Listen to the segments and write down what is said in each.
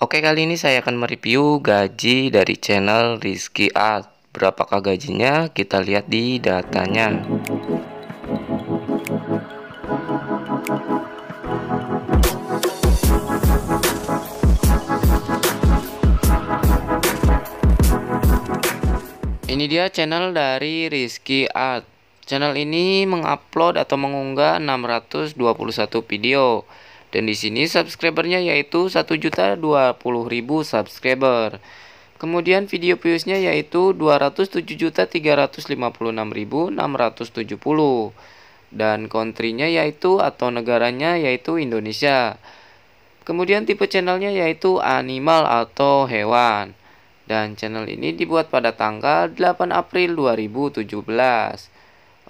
Oke kali ini saya akan mereview gaji dari channel Rizky Art Berapakah gajinya kita lihat di datanya Ini dia channel dari Rizky Art Channel ini mengupload atau mengunggah 621 video dan di sini subscribernya yaitu 1.020.000 subscriber. Kemudian video viewsnya yaitu 207.356.670 dan countrynya yaitu atau negaranya yaitu Indonesia. Kemudian tipe channelnya yaitu animal atau hewan. Dan channel ini dibuat pada tanggal 8 April 2017.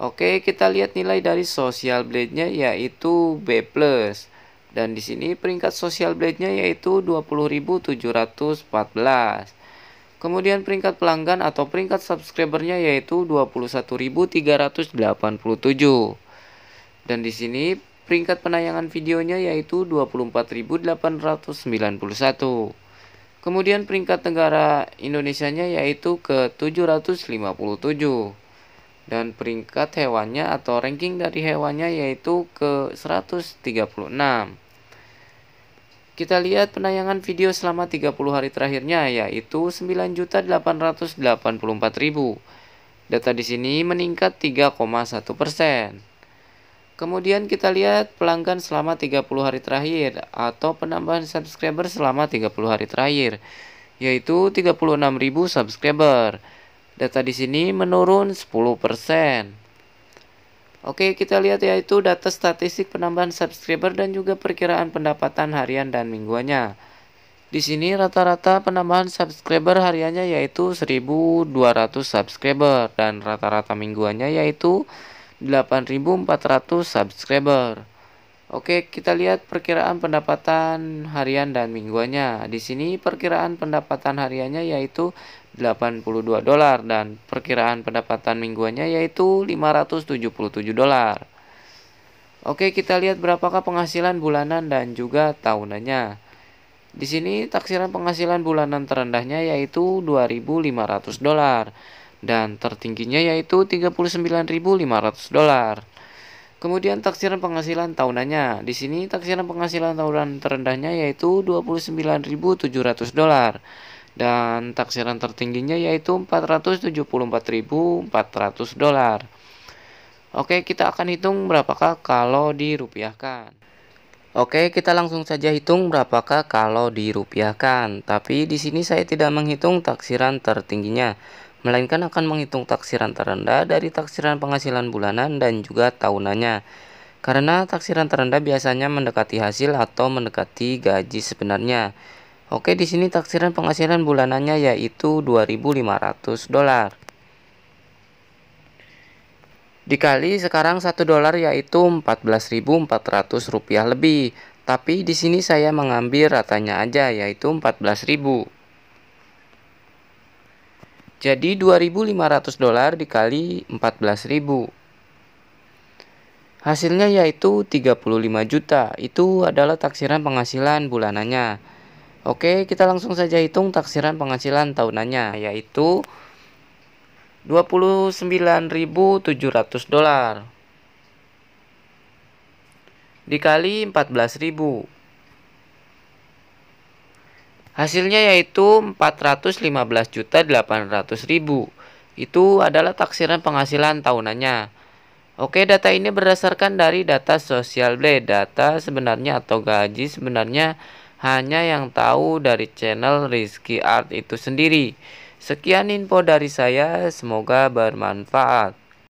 Oke, kita lihat nilai dari Social Blade-nya yaitu B+. Dan di sini peringkat social blade-nya yaitu 20.714. Kemudian peringkat pelanggan atau peringkat subscribernya yaitu 21.387. Dan di sini peringkat penayangan videonya yaitu 24.891. Kemudian peringkat negara Indonesianya yaitu ke 757 dan peringkat hewannya atau ranking dari hewannya yaitu ke 136. Kita lihat penayangan video selama 30 hari terakhirnya yaitu 9.884.000. Data di sini meningkat 3,1 persen. Kemudian kita lihat pelanggan selama 30 hari terakhir atau penambahan subscriber selama 30 hari terakhir yaitu 36.000 subscriber. Data di sini menurun 10%. Oke, kita lihat yaitu data statistik penambahan subscriber dan juga perkiraan pendapatan harian dan mingguannya. Di sini rata-rata penambahan subscriber hariannya yaitu 1200 subscriber dan rata-rata mingguannya yaitu 8400 subscriber. Oke, kita lihat perkiraan pendapatan harian dan mingguannya. Di sini perkiraan pendapatan hariannya yaitu 82 dolar dan perkiraan pendapatan mingguannya yaitu 577 dolar. Oke, kita lihat berapakah penghasilan bulanan dan juga tahunannya. Di sini taksiran penghasilan bulanan terendahnya yaitu 2.500 dolar dan tertingginya yaitu 39.500 dolar. Kemudian taksiran penghasilan tahunannya. Di sini taksiran penghasilan tahunan terendahnya yaitu 29.700 dolar dan taksiran tertingginya yaitu 474.400 dolar. Oke, kita akan hitung berapakah kalau dirupiahkan. Oke, kita langsung saja hitung berapakah kalau dirupiahkan. Tapi di sini saya tidak menghitung taksiran tertingginya, melainkan akan menghitung taksiran terendah dari taksiran penghasilan bulanan dan juga tahunannya. Karena taksiran terendah biasanya mendekati hasil atau mendekati gaji sebenarnya. Oke, di sini taksiran penghasilan bulanannya yaitu 2.500 dolar. Dikali sekarang 1 dolar yaitu 14.400 rupiah lebih. Tapi di sini saya mengambil ratanya aja yaitu 14.000. Jadi 2.500 dolar dikali 14.000. Hasilnya yaitu 35 juta. Itu adalah taksiran penghasilan bulanannya. Oke, kita langsung saja hitung taksiran penghasilan tahunannya yaitu 29.700 dolar dikali 14.000. Hasilnya yaitu 415.800.000. Itu adalah taksiran penghasilan tahunannya. Oke, data ini berdasarkan dari data Social Blade, data sebenarnya atau gaji sebenarnya hanya yang tahu dari channel Rizky Art itu sendiri. Sekian info dari saya, semoga bermanfaat.